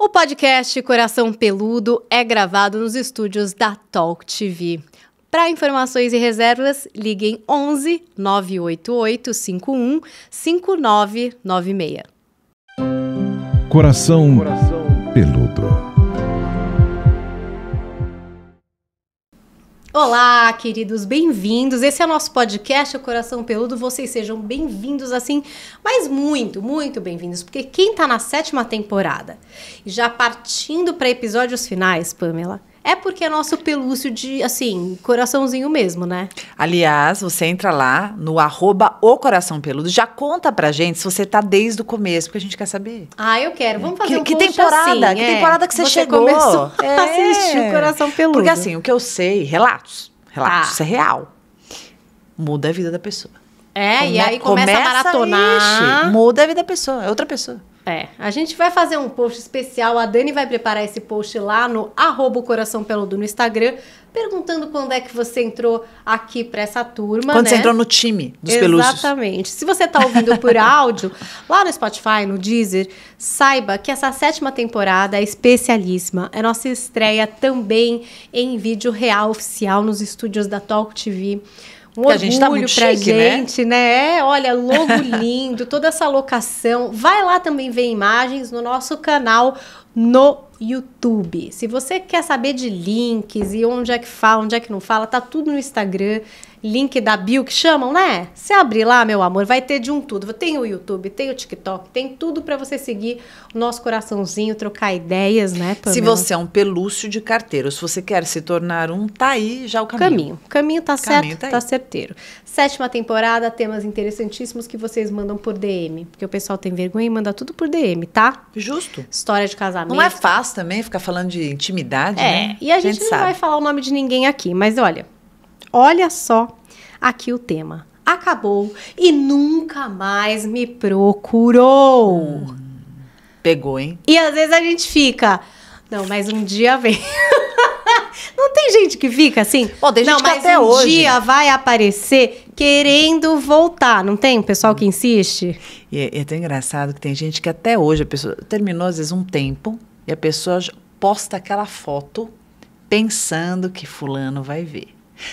O podcast Coração Peludo é gravado nos estúdios da Talk TV. Para informações e reservas, liguem 11 988 51 5996. Coração, Coração. Peludo. Olá, queridos, bem-vindos. Esse é o nosso podcast, o Coração Peludo. Vocês sejam bem-vindos, assim, mas muito, muito bem-vindos, porque quem está na sétima temporada e já partindo para episódios finais, Pamela, é porque é nosso pelúcio de, assim, coraçãozinho mesmo, né? Aliás, você entra lá no arroba o coração peludo. Já conta pra gente se você tá desde o começo, porque a gente quer saber. Ah, eu quero. Vamos fazer que, um Que temporada? Assim, que é. temporada que você, você chegou? começou é. a assistir o coração peludo. Porque assim, o que eu sei, relatos, relatos, ah. isso é real. Muda a vida da pessoa. É, Come e aí começa, começa a maratonar. Ixi, muda a vida da pessoa, é outra pessoa. É, a gente vai fazer um post especial, a Dani vai preparar esse post lá no arroba coração peludo no Instagram, perguntando quando é que você entrou aqui para essa turma, Quando né? você entrou no time dos peludos. Exatamente. Se você está ouvindo por áudio, lá no Spotify, no Deezer, saiba que essa sétima temporada é especialíssima. É nossa estreia também em vídeo real oficial nos estúdios da Talk TV um orgulho a gente tá muito pra chique, né? gente, né? né? olha, logo lindo, toda essa locação. Vai lá também ver imagens no nosso canal no YouTube. Se você quer saber de links e onde é que fala, onde é que não fala, tá tudo no Instagram link da bio que chamam, né? Você abrir lá, meu amor, vai ter de um tudo. Tem o YouTube, tem o TikTok, tem tudo para você seguir o nosso coraçãozinho, trocar ideias, né? Pamela? Se você é um pelúcio de carteiro, se você quer se tornar um, tá aí já o caminho. Caminho, caminho tá caminho certo, tá, tá certeiro. Sétima temporada, temas interessantíssimos que vocês mandam por DM, porque o pessoal tem vergonha e manda tudo por DM, tá? Justo. História de casamento. Não é fácil também ficar falando de intimidade, é, né? E a gente, a gente não sabe. vai falar o nome de ninguém aqui, mas olha, Olha só aqui o tema. Acabou e nunca mais me procurou. Hum, pegou, hein? E às vezes a gente fica, não, mas um dia vem. Não tem gente que fica assim? Bom, tem gente não, tá mas até um hoje. dia vai aparecer querendo voltar. Não tem um pessoal que insiste? E é, é tão engraçado que tem gente que até hoje, a pessoa terminou às vezes um tempo e a pessoa posta aquela foto pensando que fulano vai ver.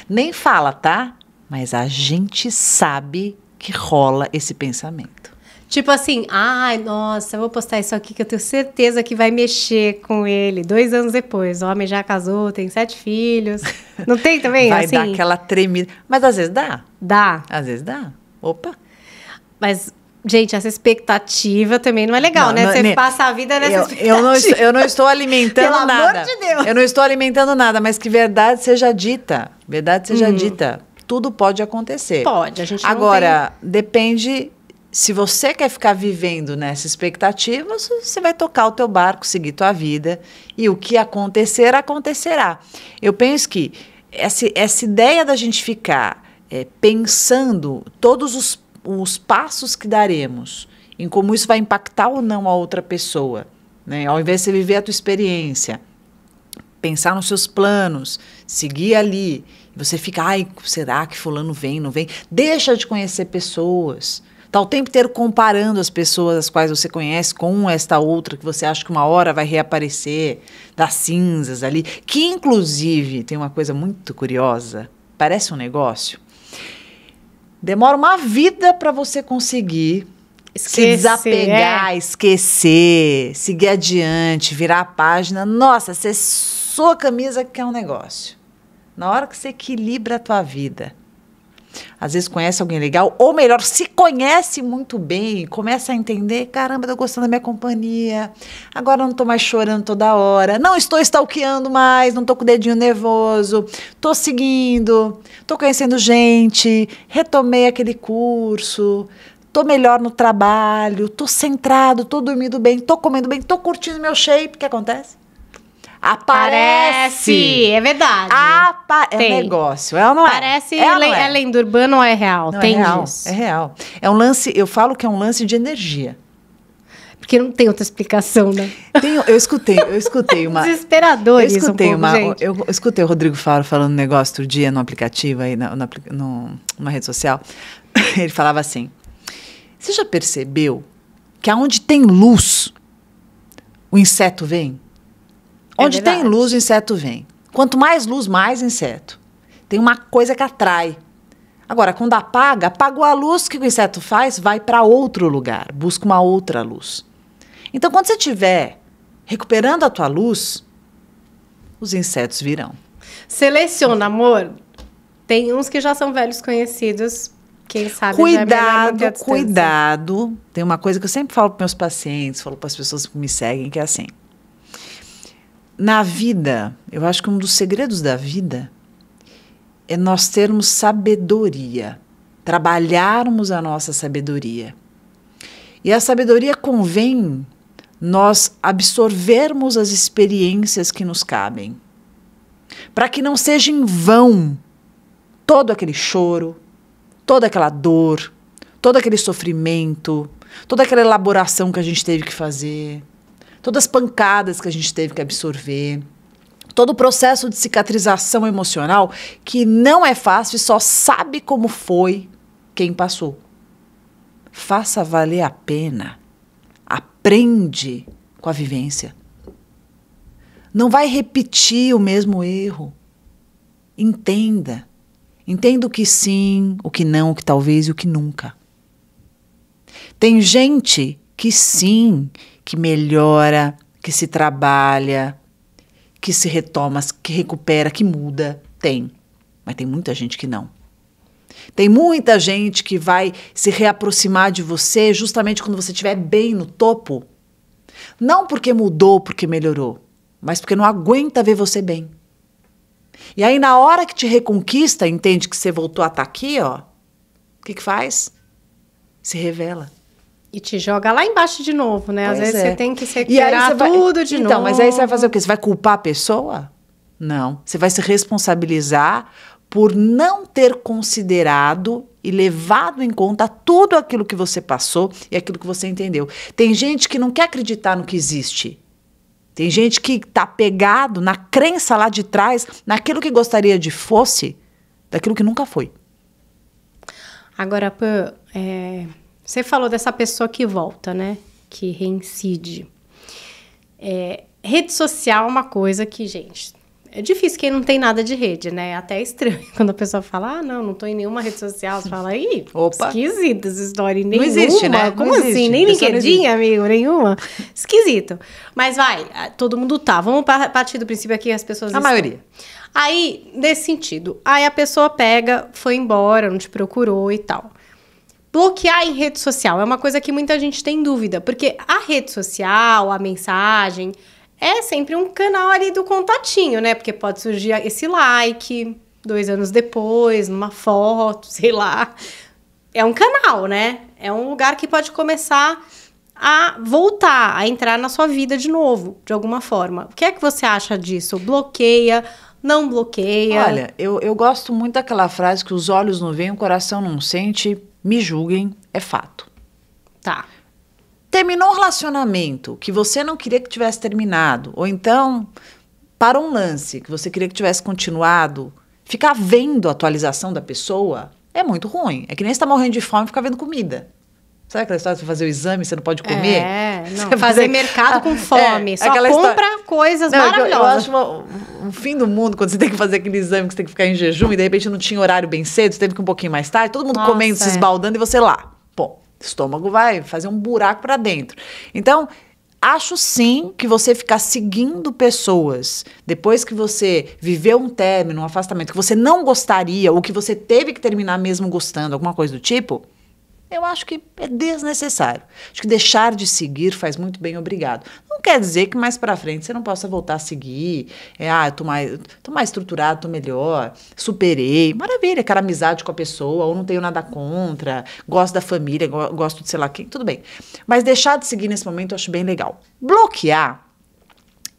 Nem fala, tá? Mas a gente sabe que rola esse pensamento. Tipo assim, ai, ah, nossa, vou postar isso aqui que eu tenho certeza que vai mexer com ele. Dois anos depois, o homem já casou, tem sete filhos. Não tem também? vai assim? dar aquela tremida. Mas às vezes dá. Dá. Às vezes dá. Opa. Mas Gente, essa expectativa também não é legal, não, né? Não, Você nem, né, passa a vida nessa eu, expectativa. Eu não, estou, eu não estou alimentando Pelo nada. Pelo amor de Deus. Eu não estou alimentando nada, mas que verdade seja dita. Verdade seja hum. dita. Tudo pode acontecer. Pode, a gente Agora, tem... depende se você quer ficar vivendo nessa expectativa, você vai tocar o teu barco, seguir tua vida e o que acontecer acontecerá. Eu penso que essa, essa ideia da gente ficar é, pensando todos os os passos que daremos, em como isso vai impactar ou não a outra pessoa. Né? Ao invés de você viver a tua experiência, pensar nos seus planos, seguir ali, você fica, ai, será que fulano vem, não vem? Deixa de conhecer pessoas. Tá o tempo inteiro comparando as pessoas as quais você conhece com esta outra que você acha que uma hora vai reaparecer das cinzas ali, que inclusive tem uma coisa muito curiosa, parece um negócio Demora uma vida para você conseguir esquecer, se desapegar, é. esquecer, seguir adiante, virar a página. Nossa, você sua camisa que é um negócio. Na hora que você equilibra a tua vida, às vezes conhece alguém legal, ou melhor, se conhece muito bem, começa a entender: caramba, estou gostando da minha companhia, agora não estou mais chorando toda hora, não estou stalkeando mais, não estou com o dedinho nervoso, estou seguindo, estou conhecendo gente, retomei aquele curso, tô melhor no trabalho, tô centrado, tô dormindo bem, tô comendo bem, tô curtindo meu shape. O que acontece? Aparece! Parece. É verdade. Apa é negócio. Ela é não é. Parece é ela é? é. lenda urbana ou é real? Não, Tem é real, É real. É um lance, eu falo que é um lance de energia. Porque não tem outra explicação, né? Tenho, eu escutei, eu escutei uma. Desesperador, eu escutei um pouco, uma. Gente. Eu, eu escutei o Rodrigo Faro falando um negócio outro dia no aplicativo aí, na, no, no, numa rede social. Ele falava assim: Você já percebeu que aonde tem luz, o inseto vem? É Onde é tem luz, o inseto vem. Quanto mais luz, mais inseto. Tem uma coisa que atrai. Agora, quando apaga, apagou a luz, que o inseto faz? Vai para outro lugar, busca uma outra luz. Então, quando você estiver recuperando a tua luz, os insetos virão. Seleciona, amor. Tem uns que já são velhos conhecidos. Quem sabe é cuidado, é cuidado. Tem uma coisa que eu sempre falo para meus pacientes, falo para as pessoas que me seguem, que é assim na vida, eu acho que um dos segredos da vida é nós termos sabedoria, trabalharmos a nossa sabedoria. E a sabedoria convém nós absorvermos as experiências que nos cabem, para que não seja em vão todo aquele choro, toda aquela dor, todo aquele sofrimento, toda aquela elaboração que a gente teve que fazer todas as pancadas que a gente teve que absorver, todo o processo de cicatrização emocional que não é fácil e só sabe como foi quem passou. Faça valer a pena. Aprende com a vivência. Não vai repetir o mesmo erro. Entenda. Entenda o que sim, o que não, o que talvez e o que nunca. Tem gente que sim que melhora, que se trabalha, que se retoma, que recupera, que muda. Tem. Mas tem muita gente que não. Tem muita gente que vai se reaproximar de você justamente quando você estiver bem no topo. Não porque mudou, porque melhorou, mas porque não aguenta ver você bem. E aí, na hora que te reconquista, entende que você voltou a estar tá aqui, ó. O que, que faz? Se revela. E te joga lá embaixo de novo, né? Pois Às vezes é. você tem que se recuperar tudo de então, novo. Então, mas aí você vai fazer o quê? Você vai culpar a pessoa? Não. Você vai se responsabilizar por não ter considerado e levado em conta tudo aquilo que você passou e aquilo que você entendeu. Tem gente que não quer acreditar no que existe. Tem gente que está pegado na crença lá de trás, naquilo que gostaria de fosse, daquilo que nunca foi. Agora, Pan, é, você falou dessa pessoa que volta, né? Que reincide. É, rede social é uma coisa que, gente, é difícil quem não tem nada de rede, né? É até estranho quando a pessoa fala, ah, não, não tô em nenhuma rede social. Você fala, ih, Opa. esquisita essa história. Nenhuma. Não existe, né? Como não assim? Existe. Nem LinkedIn, amigo, nenhuma. Esquisito. Mas vai, todo mundo tá. Vamos partir do princípio aqui, as pessoas. A estão. maioria. Aí, nesse sentido. Aí a pessoa pega, foi embora, não te procurou e tal. Bloquear em rede social é uma coisa que muita gente tem dúvida, porque a rede social, a mensagem, é sempre um canal ali do contatinho, né? Porque pode surgir esse like dois anos depois, numa foto, sei lá. É um canal, né? É um lugar que pode começar a voltar, a entrar na sua vida de novo, de alguma forma. O que é que você acha disso? Bloqueia? Não bloqueia? Olha, eu, eu gosto muito daquela frase que os olhos não veem, o coração não sente me julguem, é fato. Tá. Terminou um relacionamento que você não queria que tivesse terminado, ou então para um lance que você queria que tivesse continuado, ficar vendo a atualização da pessoa é muito ruim. É que nem está morrendo de fome e ficar vendo comida. Sabe aquela história de você fazer o exame, você não pode comer? É, não. Fazer, fazer mercado com é, fome. É, só compra história... coisas não, maravilhosas. Eu, eu acho um fim do mundo quando você tem que fazer aquele exame que você tem que ficar em jejum e de repente não tinha horário bem cedo, você teve que ir um pouquinho mais tarde, todo mundo Nossa, comendo, é. se esbaldando e você lá. Pô, estômago vai fazer um buraco para dentro. Então, acho sim que você ficar seguindo pessoas depois que você viveu um término, um afastamento que você não gostaria ou que você teve que terminar mesmo gostando, alguma coisa do tipo, eu acho que é desnecessário. Acho que deixar de seguir faz muito bem, obrigado. Não quer dizer que mais para frente você não possa voltar a seguir. É, ah, eu tô mais, tô mais estruturado, tô melhor, superei. Maravilha, quero amizade com a pessoa, ou não tenho nada contra, gosto da família, gosto de sei lá quem, tudo bem. Mas deixar de seguir nesse momento eu acho bem legal. Bloquear,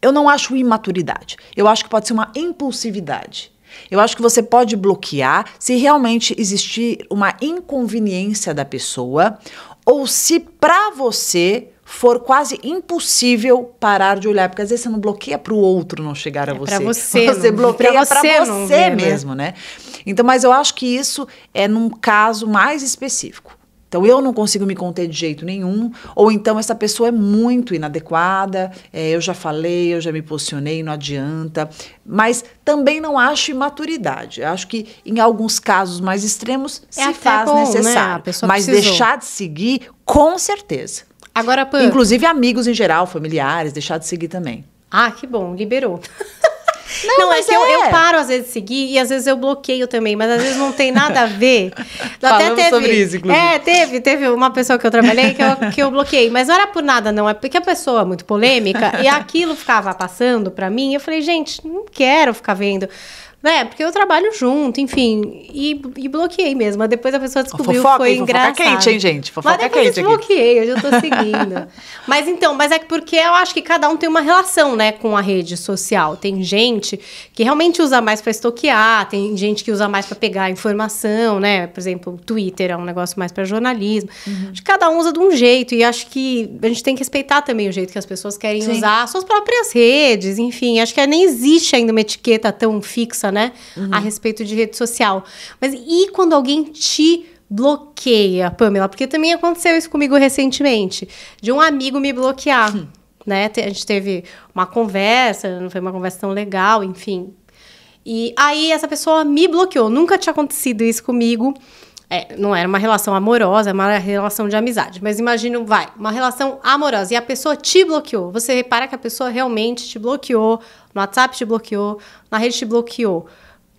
eu não acho imaturidade. Eu acho que pode ser uma impulsividade. Eu acho que você pode bloquear se realmente existir uma inconveniência da pessoa ou se para você for quase impossível parar de olhar, porque às vezes você não bloqueia para o outro não chegar a você. É para você, você bloqueia para você, você né? mesmo, né? Então, mas eu acho que isso é num caso mais específico. Então eu não consigo me conter de jeito nenhum, ou então essa pessoa é muito inadequada, é, eu já falei, eu já me posicionei, não adianta. Mas também não acho imaturidade. Eu acho que em alguns casos mais extremos é se faz bom, né? necessário. Né? Mas precisou. deixar de seguir, com certeza. Agora, Pan... Inclusive amigos em geral, familiares, deixar de seguir também. Ah, que bom, liberou. Não, não é que é. Eu, eu é. paro às vezes de seguir e às vezes eu bloqueio também, mas às vezes não tem nada a ver. Até teve, sobre isso, inclusive. É, teve, teve uma pessoa que eu trabalhei que eu, que eu bloqueei, mas não era por nada, não. É porque a pessoa é muito polêmica e aquilo ficava passando pra mim. Eu falei, gente, não quero ficar vendo né? Porque eu trabalho junto, enfim, e, e bloqueei mesmo. depois a pessoa descobriu que foi engraçado. Fofoca quente, hein, gente? Fofoca mas depois quente. Eu desbloqueei, eu já tô seguindo. mas então, mas é porque eu acho que cada um tem uma relação, né, com a rede social. Tem gente que realmente usa mais para estoquear, tem gente que usa mais para pegar informação, né? Por exemplo, o Twitter é um negócio mais para jornalismo. Uhum. Acho que cada um usa de um jeito e acho que a gente tem que respeitar também o jeito que as pessoas querem Sim. usar suas próprias redes, enfim. Acho que nem existe ainda uma etiqueta tão fixa né? Uhum. A respeito de rede social. Mas e quando alguém te bloqueia, Pamela? Porque também aconteceu isso comigo recentemente. De um amigo me bloquear. Hum. Né? A gente teve uma conversa, não foi uma conversa tão legal, enfim. E aí essa pessoa me bloqueou. Nunca tinha acontecido isso comigo. É, não era uma relação amorosa, uma relação de amizade. Mas imagino, vai, uma relação amorosa e a pessoa te bloqueou. Você repara que a pessoa realmente te bloqueou, no WhatsApp te bloqueou, na rede te bloqueou.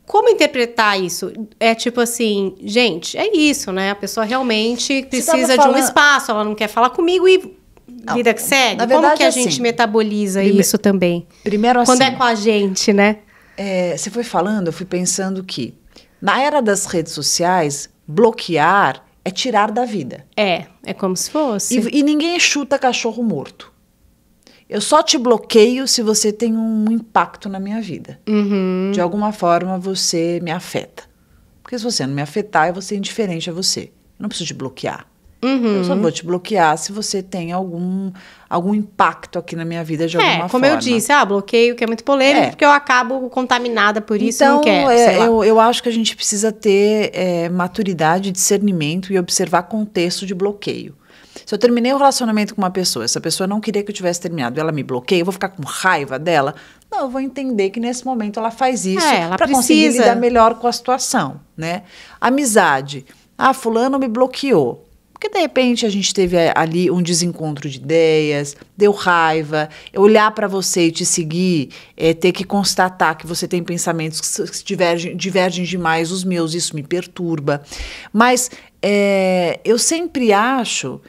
Como interpretar isso? É tipo assim, gente, é isso, né? A pessoa realmente precisa falando... de um espaço, ela não quer falar comigo e não, vida que segue. Verdade, Como que é a assim, gente metaboliza prime... isso também? Primeiro assim. Quando é assim, com a gente, né? É, você foi falando, eu fui pensando que na era das redes sociais, bloquear é tirar da vida. É, é como se fosse. E, e ninguém chuta cachorro morto. Eu só te bloqueio se você tem um impacto na minha vida. Uhum. De alguma forma você me afeta. Porque se você não me afetar, eu vou ser indiferente a você. Eu não preciso te bloquear. Uhum. Eu só uhum. vou te bloquear se você tem algum, algum impacto aqui na minha vida de é, alguma como forma. Como eu disse, ah, bloqueio que é muito polêmico, é. porque eu acabo contaminada por isso então, e não então, quero. É, eu, eu acho que a gente precisa ter é, maturidade, discernimento e observar contexto de bloqueio. Se eu terminei o um relacionamento com uma pessoa, essa pessoa não queria que eu tivesse terminado, ela me bloqueia, eu vou ficar com raiva dela? Não, eu vou entender que nesse momento ela faz é, isso é, para conseguir lidar melhor com a situação, né? Amizade. Ah, fulano me bloqueou. Porque de repente a gente teve eh, ali um desencontro de ideias, deu raiva. Olhar para você e te seguir é ter que constatar que você tem pensamentos que divergem, divergem demais os meus, isso me perturba. Mas é, eu sempre acho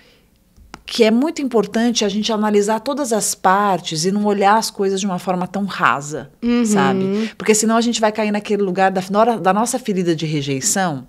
que é muito importante a gente analisar todas as partes e não olhar as coisas de uma forma tão rasa, uhum. sabe? Porque senão a gente vai cair naquele lugar da, da nossa ferida de rejeição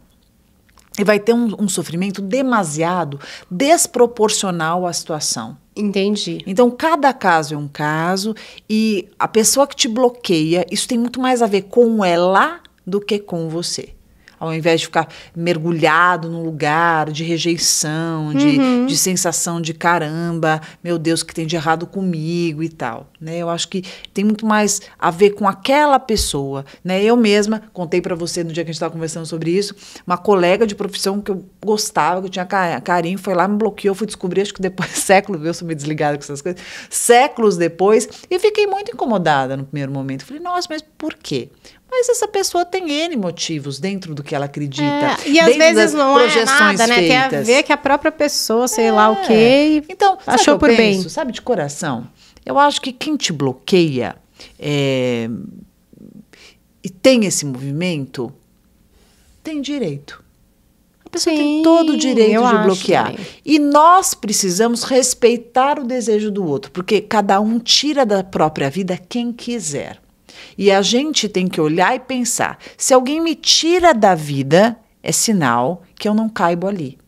e vai ter um, um sofrimento demasiado, desproporcional à situação. Entendi. Então, cada caso é um caso e a pessoa que te bloqueia, isso tem muito mais a ver com ela do que com você ao invés de ficar mergulhado num lugar de rejeição, de, uhum. de sensação de caramba, meu Deus, o que tem de errado comigo e tal. Né? Eu acho que tem muito mais a ver com aquela pessoa. Né? Eu mesma contei para você no dia que a gente estava conversando sobre isso, uma colega de profissão que eu gostava, que eu tinha carinho, foi lá, me bloqueou, fui descobrir, acho que depois, séculos, eu sou meio desligada com essas coisas, séculos depois, e fiquei muito incomodada no primeiro momento. Falei, nossa, mas por quê? Mas essa pessoa tem N motivos dentro do que ela acredita. É, e às vezes não é nada, né? Feitas. Tem a ver que a própria pessoa, sei é. lá o é. quê, então, achou por bem. Penso, sabe, de coração, eu acho que quem te bloqueia é, e tem esse movimento, tem direito. A pessoa Sim, tem todo o direito de bloquear. E nós precisamos respeitar o desejo do outro, porque cada um tira da própria vida quem quiser. E a gente tem que olhar e pensar: se alguém me tira da vida, é sinal que eu não caibo ali.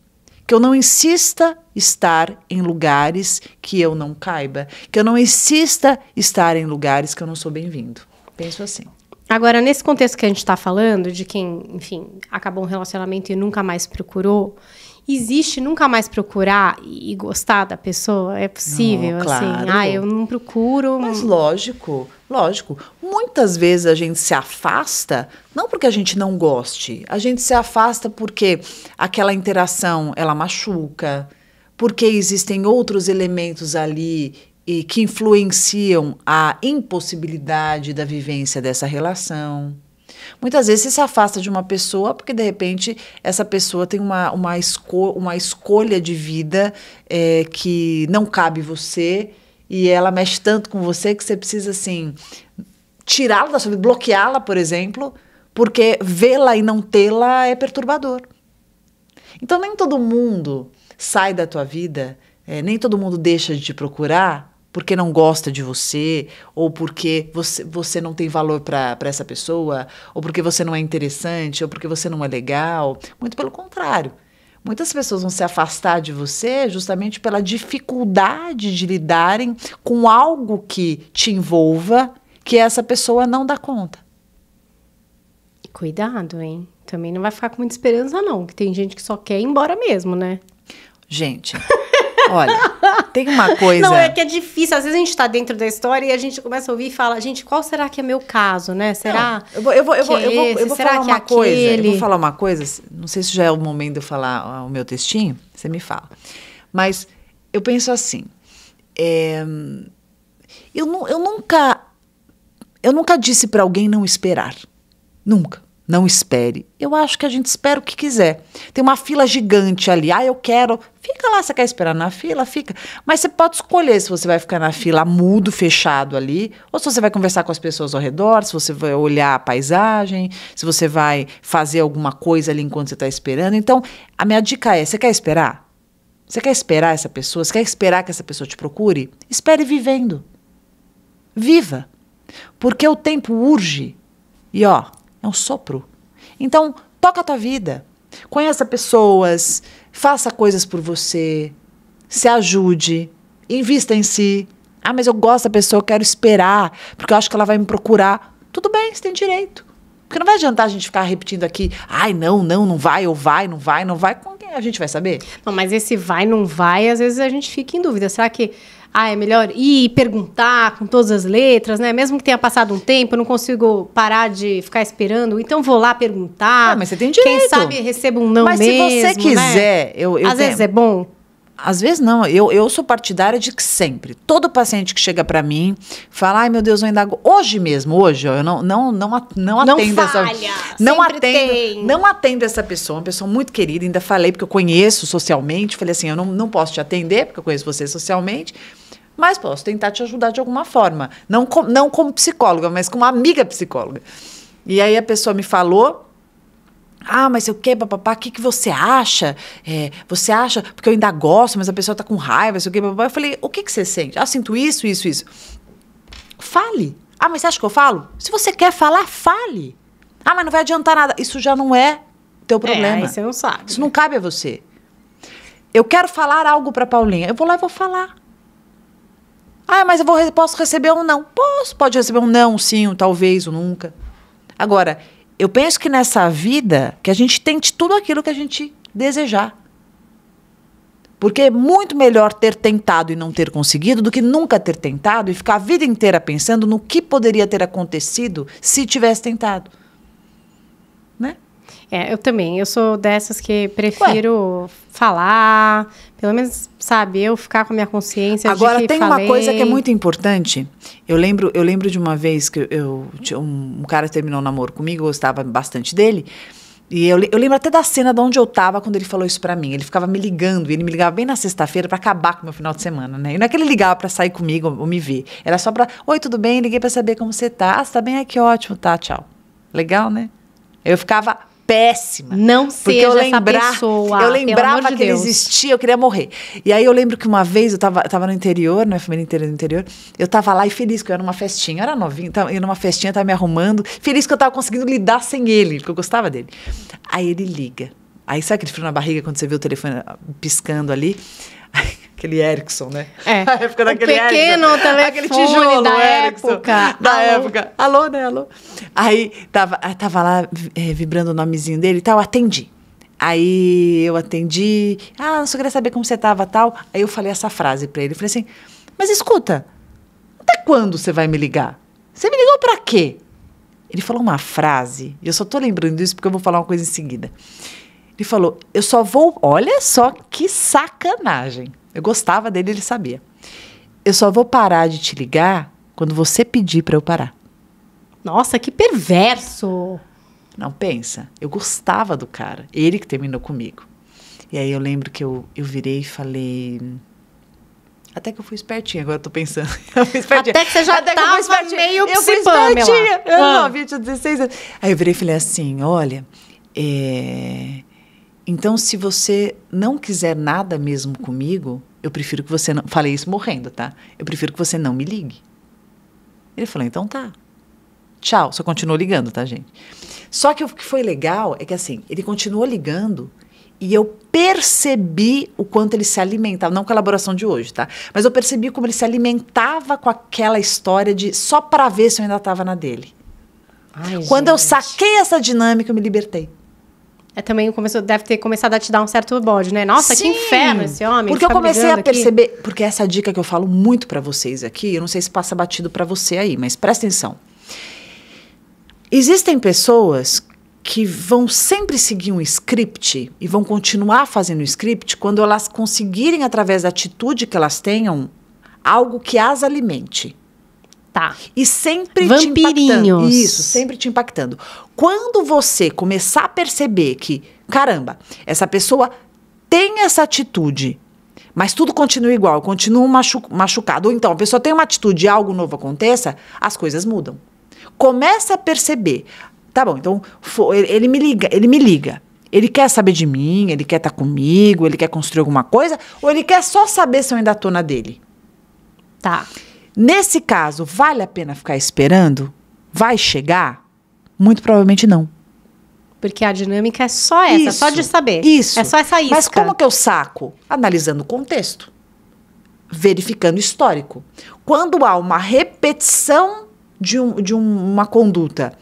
Que eu não insista estar em lugares que eu não caiba. Que eu não insista estar em lugares que eu não sou bem-vindo. Penso assim. Agora, nesse contexto que a gente está falando, de quem, enfim, acabou um relacionamento e nunca mais procurou, Existe nunca mais procurar e gostar da pessoa? É possível, não, assim? claro. assim? Ah, eu não procuro. Mas lógico, lógico. Muitas vezes a gente se afasta, não porque a gente não goste, a gente se afasta porque aquela interação ela machuca, porque existem outros elementos ali e que influenciam a impossibilidade da vivência dessa relação. Muitas vezes você se afasta de uma pessoa porque, de repente, essa pessoa tem uma, uma, esco uma escolha de vida é, que não cabe você e ela mexe tanto com você que você precisa, assim, tirá-la da sua vida, bloqueá-la, por exemplo, porque vê-la e não tê-la é perturbador. Então, nem todo mundo sai da tua vida, é, nem todo mundo deixa de te procurar porque não gosta de você, ou porque você, você não tem valor para essa pessoa, ou porque você não é interessante, ou porque você não é legal. Muito pelo contrário. Muitas pessoas vão se afastar de você justamente pela dificuldade de lidarem com algo que te envolva que essa pessoa não dá conta. Cuidado, hein? Também não vai ficar com muita esperança, não. Que tem gente que só quer ir embora mesmo, né? Gente, Olha, tem uma coisa. Não, é que é difícil. Às vezes a gente está dentro da história e a gente começa a ouvir e fala, gente, qual será que é meu caso, né? Será? Não, eu vou, eu vou, eu vou, eu vou, eu vou é falar uma coisa. Eu vou falar uma coisa. Não sei se já é o momento de eu falar ah, o meu textinho. Você me fala. Mas eu penso assim. É, eu, eu nunca, eu nunca disse para alguém não esperar. Nunca. Não espere. Eu acho que a gente espera o que quiser. Tem uma fila gigante ali. Ah, eu quero. Fica lá, você quer esperar na fila? Fica. Mas você pode escolher se você vai ficar na fila mudo, fechado ali, ou se você vai conversar com as pessoas ao redor, se você vai olhar a paisagem, se você vai fazer alguma coisa ali enquanto você está esperando. Então, a minha dica é: você quer esperar? Você quer esperar essa pessoa? Você quer esperar que essa pessoa te procure? Espere vivendo. Viva. Porque o tempo urge. E ó, é um sopro. Então, toca a tua vida. Conheça pessoas, faça coisas por você, se ajude, invista em si. Ah, mas eu gosto da pessoa, eu quero esperar, porque eu acho que ela vai me procurar. Tudo bem, você tem direito. Porque não vai adiantar a gente ficar repetindo aqui, ai, não, não, não vai, ou vai, não vai, não vai. Com quem a gente vai saber? Não, mas esse vai, não vai, às vezes a gente fica em dúvida. Será que ah, é melhor ir perguntar com todas as letras, né? Mesmo que tenha passado um tempo, eu não consigo parar de ficar esperando. Então vou lá perguntar. Ah, mas você tem direito. Quem sabe recebo um não mas mesmo. Mas se você né? quiser, né? eu, eu às tenho... vezes é bom. Às vezes não, eu, eu sou partidária de que sempre, todo paciente que chega para mim fala, ai meu Deus, eu ainda hoje mesmo, hoje, eu não não não não atendo não falha, essa não atendo, tem. não atendo essa pessoa, uma pessoa muito querida, ainda falei porque eu conheço socialmente, falei assim, eu não, não posso te atender porque eu conheço você socialmente, mas posso tentar te ajudar de alguma forma, não com, não como psicóloga, mas como amiga psicóloga. E aí a pessoa me falou, ah, mas o que, papapá, o que, que você acha? É, você acha, porque eu ainda gosto, mas a pessoa tá com raiva, sei o que, papapá. Eu falei, o que, que você sente? Ah, sinto isso, isso, isso. Fale. Ah, mas você acha que eu falo? Se você quer falar, fale. Ah, mas não vai adiantar nada. Isso já não é teu é, problema. É, você não sabe. Isso né? não cabe a você. Eu quero falar algo para Paulinha. Eu vou lá e vou falar. Ah, mas eu vou, posso receber um não. Posso, pode receber um não, sim, um talvez, um nunca. Agora, eu penso que nessa vida, que a gente tente tudo aquilo que a gente desejar. Porque é muito melhor ter tentado e não ter conseguido do que nunca ter tentado e ficar a vida inteira pensando no que poderia ter acontecido se tivesse tentado. É, eu também. Eu sou dessas que prefiro Ué. falar, pelo menos, sabe, eu ficar com a minha consciência. Agora, tem falei. uma coisa que é muito importante. Eu lembro, eu lembro de uma vez que eu, um, um cara terminou um namoro comigo, eu gostava bastante dele. E eu, eu, lembro até da cena de onde eu tava quando ele falou isso para mim. Ele ficava me ligando, e ele me ligava bem na sexta-feira para acabar com o meu final de semana, né? E não é que ele ligava pra sair comigo ou me ver. Era só pra, oi, tudo bem? Liguei para saber como você tá. Ah, você tá bem? aqui, que ótimo, tá, tchau. Legal, né? Eu ficava péssima. Não seja eu lembrar, essa pessoa. Eu lembrava de que Deus. ele existia, eu queria morrer. E aí eu lembro que uma vez eu tava, tava no interior, na família inteira do interior, eu tava lá e feliz que eu era numa festinha, eu era novinha, estava eu numa festinha, estava tava me arrumando, feliz que eu tava conseguindo lidar sem ele, porque eu gostava dele. Aí ele liga. Aí sabe aquele frio na barriga quando você vê o telefone piscando ali? aquele Ericsson, né? É. A época daquele o pequeno Ericsson, telefone aquele tijolo da época. Da Alô. época. Alô, né? Alô. Aí tava, tava lá é, vibrando o nomezinho dele e tal, atendi. Aí eu atendi. Ah, só queria saber como você tava tal. Aí eu falei essa frase para ele. falei assim: Mas escuta, até quando você vai me ligar? Você me ligou para quê? Ele falou uma frase, e eu só tô lembrando isso porque eu vou falar uma coisa em seguida. Ele falou: Eu só vou. Olha só que sacanagem. Eu gostava dele, ele sabia. Eu só vou parar de te ligar quando você pedir para eu parar. Nossa, que perverso! Não pensa. Eu gostava do cara. Ele que terminou comigo. E aí eu lembro que eu, eu virei e falei. Até que eu fui espertinha, agora eu tô pensando. Eu fui espertinha. Até que você já Até tava que meio Eu fui espertinha. Eu ah. não, 16 anos. Aí eu virei e falei assim, olha, é, então, se você não quiser nada mesmo comigo, eu prefiro que você não. Falei isso morrendo, tá? Eu prefiro que você não me ligue. Ele falou: então tá. Tchau. Só continuou ligando, tá, gente? Só que o que foi legal é que assim, ele continuou ligando e eu percebi o quanto ele se alimentava, não com a elaboração de hoje, tá? Mas eu percebi como ele se alimentava com aquela história de só para ver se eu ainda estava na dele. Ai, Quando gente. eu saquei essa dinâmica, eu me libertei. É, também começou, deve ter começado a te dar um certo bode, né? Nossa, Sim, que inferno esse homem. Porque eu comecei a perceber, aqui. porque essa dica que eu falo muito para vocês aqui, eu não sei se passa batido para você aí, mas presta atenção. Existem pessoas que vão sempre seguir um script e vão continuar fazendo o script quando elas conseguirem através da atitude que elas tenham algo que as alimente. Tá. E sempre Vampirinhos. te impactando. Isso, sempre te impactando. Quando você começar a perceber que, caramba, essa pessoa tem essa atitude, mas tudo continua igual, continua machucado. Ou então, a pessoa tem uma atitude e algo novo aconteça, as coisas mudam. Começa a perceber. Tá bom, então ele me liga, ele me liga. Ele quer saber de mim, ele quer estar tá comigo, ele quer construir alguma coisa, ou ele quer só saber se eu ainda tô na dele. Tá. Nesse caso, vale a pena ficar esperando? Vai chegar? Muito provavelmente não. Porque a dinâmica é só essa, isso, só de saber. Isso. É só essa isca. Mas como que eu saco? Analisando o contexto. Verificando o histórico. Quando há uma repetição de, um, de um, uma conduta,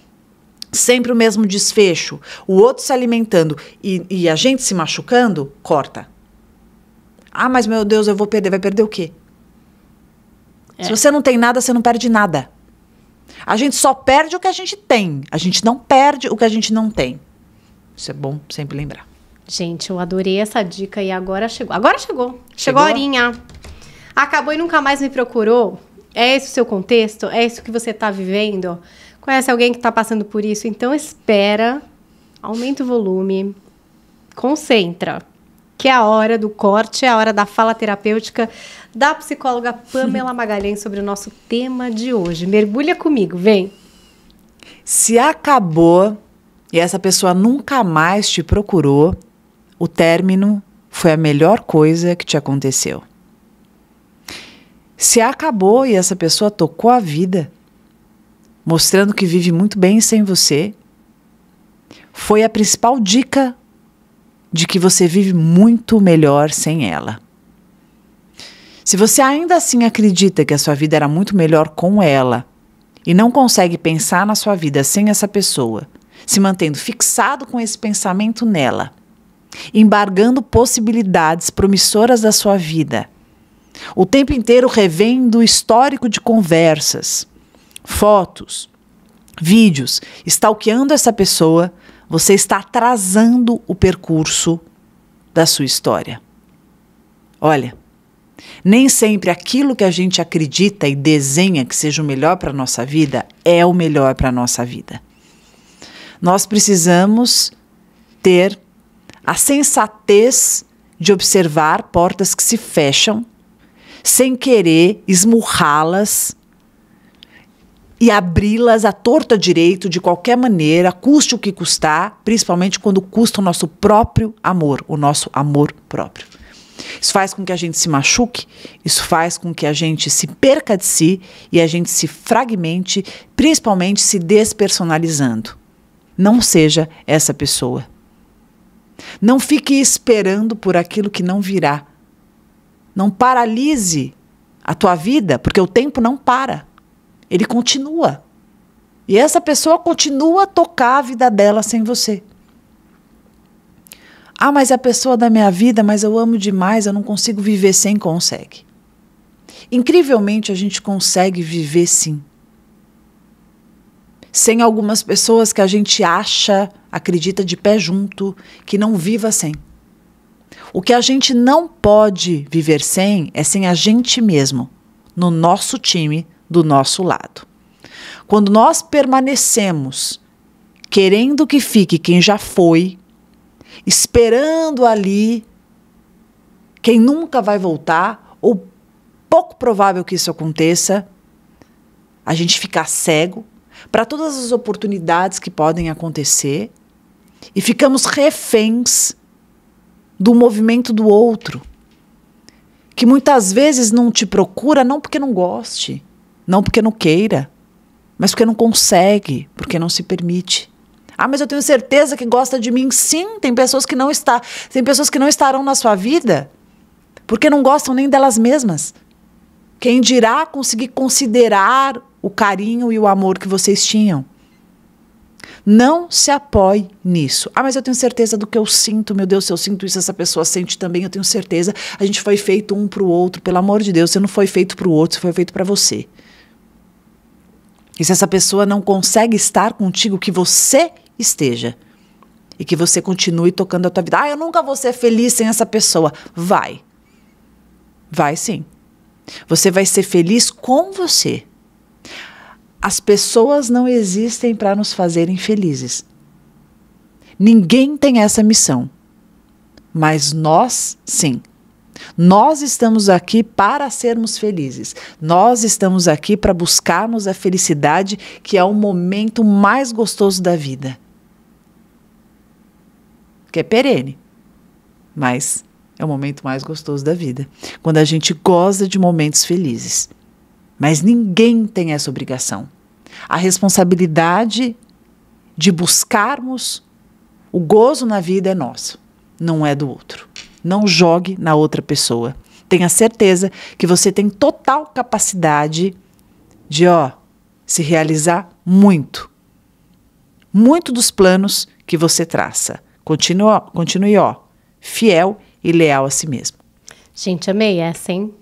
sempre o mesmo desfecho, o outro se alimentando e, e a gente se machucando, corta. Ah, mas meu Deus, eu vou perder. Vai perder o quê? É. Se você não tem nada, você não perde nada. A gente só perde o que a gente tem. A gente não perde o que a gente não tem. Isso é bom sempre lembrar. Gente, eu adorei essa dica e agora chegou. Agora chegou. Chegou, chegou a horinha. Acabou e nunca mais me procurou? É esse o seu contexto? É isso que você está vivendo? Conhece alguém que está passando por isso? Então espera, aumenta o volume, concentra que é a hora do corte, é a hora da fala terapêutica da psicóloga Pamela Magalhães sobre o nosso tema de hoje. Mergulha comigo, vem. Se acabou e essa pessoa nunca mais te procurou, o término foi a melhor coisa que te aconteceu. Se acabou e essa pessoa tocou a vida, mostrando que vive muito bem sem você, foi a principal dica de que você vive muito melhor sem ela. Se você ainda assim acredita que a sua vida era muito melhor com ela e não consegue pensar na sua vida sem essa pessoa, se mantendo fixado com esse pensamento nela, embargando possibilidades promissoras da sua vida, o tempo inteiro revendo o histórico de conversas, fotos, vídeos, stalkeando essa pessoa, você está atrasando o percurso da sua história. Olha, nem sempre aquilo que a gente acredita e desenha que seja o melhor para a nossa vida é o melhor para a nossa vida. Nós precisamos ter a sensatez de observar portas que se fecham sem querer esmurrá-las e abri-las à torta direito, de qualquer maneira, custe o que custar, principalmente quando custa o nosso próprio amor, o nosso amor próprio. Isso faz com que a gente se machuque, isso faz com que a gente se perca de si e a gente se fragmente, principalmente se despersonalizando. Não seja essa pessoa. Não fique esperando por aquilo que não virá. Não paralise a tua vida, porque o tempo não para. Ele continua. E essa pessoa continua a tocar a vida dela sem você. Ah, mas é a pessoa da minha vida, mas eu amo demais, eu não consigo viver sem, consegue. Incrivelmente, a gente consegue viver sim. Sem algumas pessoas que a gente acha, acredita de pé junto, que não viva sem. O que a gente não pode viver sem é sem a gente mesmo, no nosso time, do nosso lado. Quando nós permanecemos querendo que fique quem já foi, esperando ali quem nunca vai voltar, ou pouco provável que isso aconteça, a gente ficar cego para todas as oportunidades que podem acontecer e ficamos reféns do movimento do outro, que muitas vezes não te procura não porque não goste, não porque não queira, mas porque não consegue, porque não se permite. Ah, mas eu tenho certeza que gosta de mim. Sim, tem pessoas que não está, tem pessoas que não estarão na sua vida porque não gostam nem delas mesmas. Quem dirá conseguir considerar o carinho e o amor que vocês tinham? Não se apoie nisso. Ah, mas eu tenho certeza do que eu sinto, meu Deus, se eu sinto isso, essa pessoa sente também, eu tenho certeza. A gente foi feito um para o outro, pelo amor de Deus, você não foi feito para o outro, você foi feito para você. E se essa pessoa não consegue estar contigo, que você esteja. E que você continue tocando a tua vida. Ah, eu nunca vou ser feliz sem essa pessoa. Vai. Vai sim. Você vai ser feliz com você. As pessoas não existem para nos fazerem felizes. Ninguém tem essa missão. Mas nós, sim, nós estamos aqui para sermos felizes. Nós estamos aqui para buscarmos a felicidade, que é o momento mais gostoso da vida. Que é perene, mas é o momento mais gostoso da vida. Quando a gente goza de momentos felizes. Mas ninguém tem essa obrigação. A responsabilidade de buscarmos o gozo na vida é nossa, não é do outro. Não jogue na outra pessoa. Tenha certeza que você tem total capacidade de, ó, se realizar muito. Muito dos planos que você traça. Continua, continue, ó, fiel e leal a si mesmo. Gente, amei essa, hein?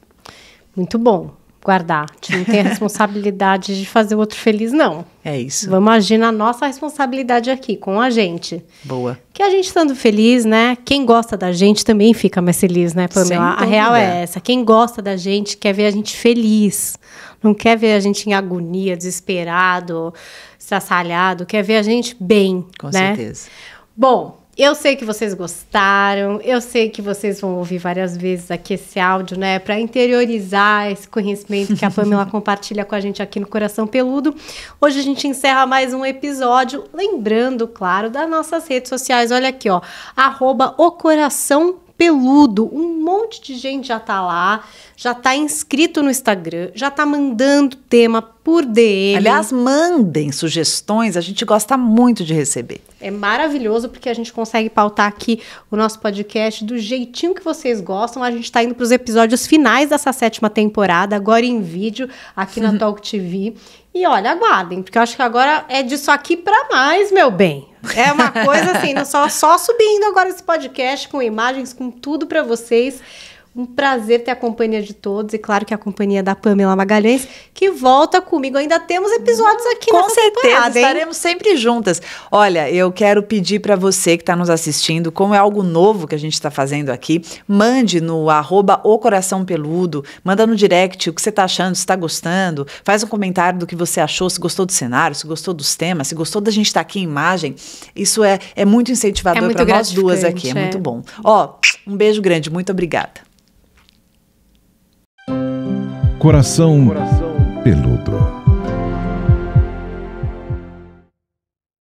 Muito bom guardar. A gente não tem a responsabilidade de fazer o outro feliz, não. É isso. Vamos agir na nossa responsabilidade aqui, com a gente. Boa. Que a gente estando feliz, né? Quem gosta da gente também fica mais feliz, né, Pamela? A real é essa. Quem gosta da gente quer ver a gente feliz. Não quer ver a gente em agonia, desesperado, estraçalhado. Quer ver a gente bem. Com né? certeza. Bom, eu sei que vocês gostaram, eu sei que vocês vão ouvir várias vezes aqui esse áudio, né, para interiorizar esse conhecimento que a Pamela compartilha com a gente aqui no Coração Peludo. Hoje a gente encerra mais um episódio, lembrando, claro, das nossas redes sociais. Olha aqui, ó, arroba o Coração peludo. Um monte de gente já tá lá, já tá inscrito no Instagram, já tá mandando tema por DM. Aliás, mandem sugestões, a gente gosta muito de receber é maravilhoso porque a gente consegue pautar aqui o nosso podcast do jeitinho que vocês gostam. A gente está indo para os episódios finais dessa sétima temporada, agora em vídeo, aqui na Talk TV. E olha, aguardem, porque eu acho que agora é disso aqui para mais, meu bem. É uma coisa assim, não só, só subindo agora esse podcast com imagens, com tudo para vocês. Um prazer ter a companhia de todos e, claro, que a companhia da Pamela Magalhães, que volta comigo. Ainda temos episódios aqui Com certeza, estaremos sempre juntas. Olha, eu quero pedir para você que está nos assistindo, como é algo novo que a gente está fazendo aqui, mande no arroba o coração peludo, manda no direct o que você está achando, se está gostando, faz um comentário do que você achou, se gostou do cenário, se gostou dos temas, se gostou da gente estar tá aqui em imagem. Isso é, é muito incentivador é para nós duas aqui, é, é muito bom. Ó, um beijo grande, muito obrigada. Coração, Coração peludo.